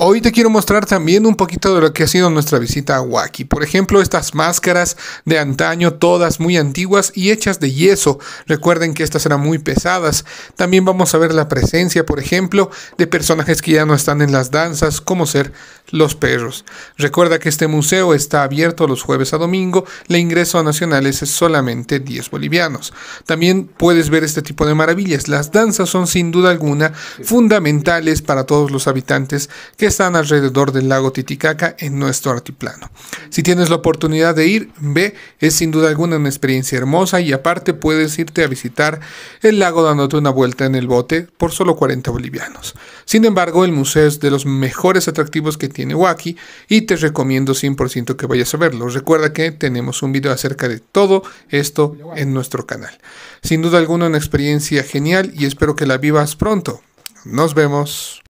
Hoy te quiero mostrar también un poquito de lo que ha sido nuestra visita a Waki. Por ejemplo, estas máscaras de antaño, todas muy antiguas y hechas de yeso. Recuerden que estas eran muy pesadas. También vamos a ver la presencia, por ejemplo, de personajes que ya no están en las danzas, como ser los perros. Recuerda que este museo está abierto los jueves a domingo, el ingreso a nacionales es solamente 10 bolivianos. También puedes ver este tipo de maravillas. Las danzas son sin duda alguna fundamentales para todos los habitantes que están alrededor del lago Titicaca en nuestro altiplano. Si tienes la oportunidad de ir, ve, es sin duda alguna una experiencia hermosa y aparte puedes irte a visitar el lago dándote una vuelta en el bote por solo 40 bolivianos. Sin embargo, el museo es de los mejores atractivos que tiene tiene Wacky y te recomiendo 100% que vayas a verlo. Recuerda que tenemos un video acerca de todo esto en nuestro canal. Sin duda alguna una experiencia genial y espero que la vivas pronto. Nos vemos.